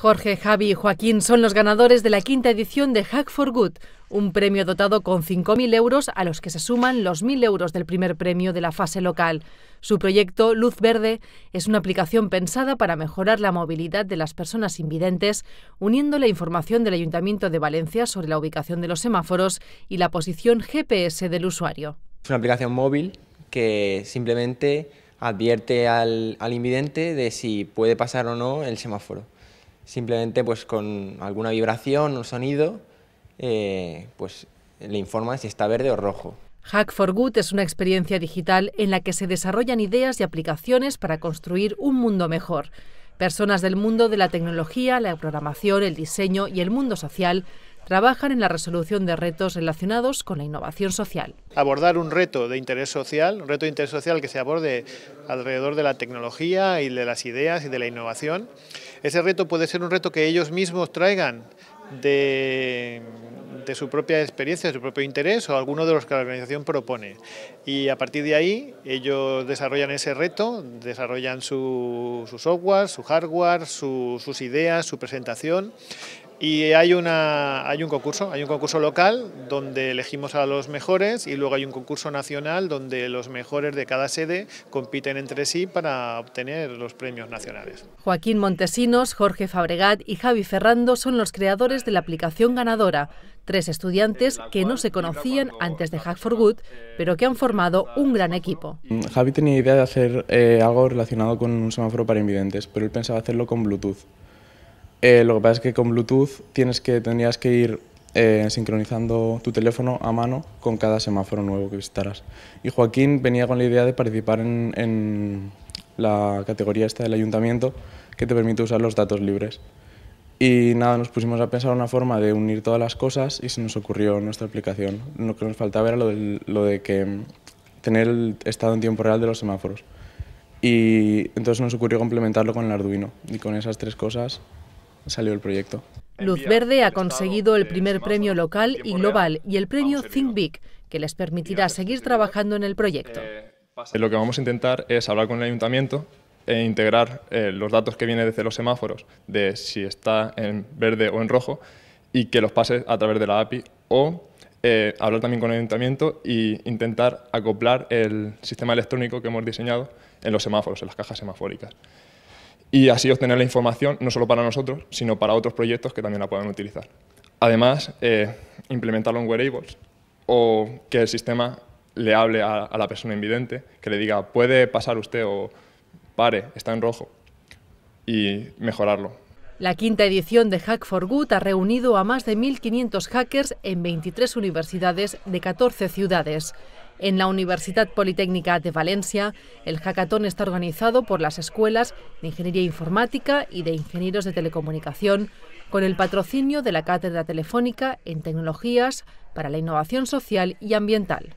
Jorge, Javi y Joaquín son los ganadores de la quinta edición de Hack for Good, un premio dotado con 5.000 euros a los que se suman los 1.000 euros del primer premio de la fase local. Su proyecto Luz Verde es una aplicación pensada para mejorar la movilidad de las personas invidentes, uniendo la información del Ayuntamiento de Valencia sobre la ubicación de los semáforos y la posición GPS del usuario. Es una aplicación móvil que simplemente advierte al, al invidente de si puede pasar o no el semáforo simplemente pues con alguna vibración, un sonido, eh, pues le informa si está verde o rojo. Hack for Good es una experiencia digital en la que se desarrollan ideas y aplicaciones para construir un mundo mejor. Personas del mundo de la tecnología, la programación, el diseño y el mundo social trabajan en la resolución de retos relacionados con la innovación social. Abordar un reto de interés social, un reto de interés social que se aborde alrededor de la tecnología y de las ideas y de la innovación. Ese reto puede ser un reto que ellos mismos traigan de, su propia experiencia, de su propio interés o alguno de los que la organización propone. Y a partir de ahí ellos desarrollan ese reto, desarrollan su, software, su hardware, sus ideas, su presentación y hay, un concurso, hay un concurso local donde elegimos a los mejores y luego hay un concurso nacional donde los mejores de cada sede compiten entre sí para obtener los premios nacionales. Joaquín Montesinos, Jorge Fabregat y Javi Ferrando son los creadores de la aplicación ganadora, tres estudiantes que no se conocían antes de Hack for Good, pero que han eh, formado un gran equipo. Javi tenía idea de hacer eh, algo relacionado con un semáforo para invidentes, pero él pensaba hacerlo con Bluetooth. Eh, lo que pasa es que con Bluetooth tienes que, tendrías que ir eh, sincronizando tu teléfono a mano con cada semáforo nuevo que visitaras. Y Joaquín venía con la idea de participar en, la categoría esta del ayuntamiento que te permite usar los datos libres. Y nada, nos pusimos a pensar una forma de unir todas las cosas y se nos ocurrió nuestra aplicación. Lo que nos faltaba era lo, lo de que mm, tener el estado en tiempo real de los semáforos. Y entonces nos ocurrió complementarlo con el Arduino. Y con esas tres cosas salió el proyecto. Luz Verde ha conseguido el primer premio local y global y el premio Think Big, que les permitirá seguir trabajando en el proyecto. Eh, eh, lo que vamos a intentar es hablar con el ayuntamiento e integrar eh, los datos que vienen desde los semáforos de si está en verde o en rojo y que los pase a través de la API o hablar también con el ayuntamiento e intentar acoplar el sistema electrónico que hemos diseñado en los semáforos, en las cajas semafóricas y así obtener la información no solo para nosotros, sino para otros proyectos que también la puedan utilizar. Además, eh, implementarlo en wearables o que el sistema le hable a, a, la persona invidente, que le diga, puede pasar usted o pare, está en rojo, y mejorarlo. La quinta edición de Hack for Good ha reunido a más de 1.500 hackers en 23 universidades de 14 ciudades. En la Universidad Politécnica de Valencia, el hackathon está organizado por las escuelas de Ingeniería Informática y de Ingenieros de Telecomunicación con el patrocinio de la Cátedra Telefónica en Tecnologías para la Innovación Social y Ambiental.